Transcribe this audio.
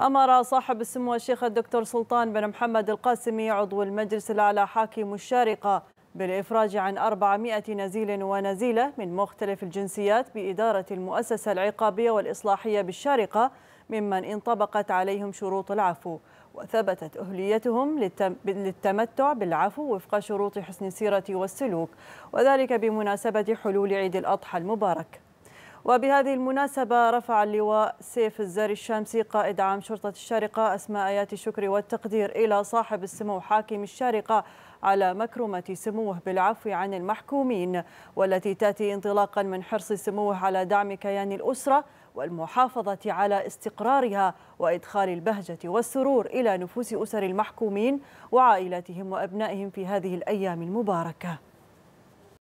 أمر صاحب السمو الشيخ الدكتور سلطان بن محمد القاسمي عضو المجلس الأعلى حاكم الشارقة بالإفراج عن 400 نزيل ونزيلة من مختلف الجنسيات بإدارة المؤسسة العقابية والإصلاحية بالشارقة ممن انطبقت عليهم شروط العفو وثبتت أهليتهم للتمتع بالعفو وفق شروط حسن السيرة والسلوك وذلك بمناسبة حلول عيد الأضحى المبارك وبهذه المناسبة رفع اللواء سيف الزاري الشامسي قائد عام شرطة الشارقة أسماء آيات الشكر والتقدير إلى صاحب السمو حاكم الشارقة على مكرمة سموه بالعفو عن المحكومين والتي تأتي انطلاقا من حرص سموه على دعم كيان الأسرة والمحافظة على استقرارها وإدخال البهجة والسرور إلى نفوس أسر المحكومين وعائلاتهم وأبنائهم في هذه الأيام المباركة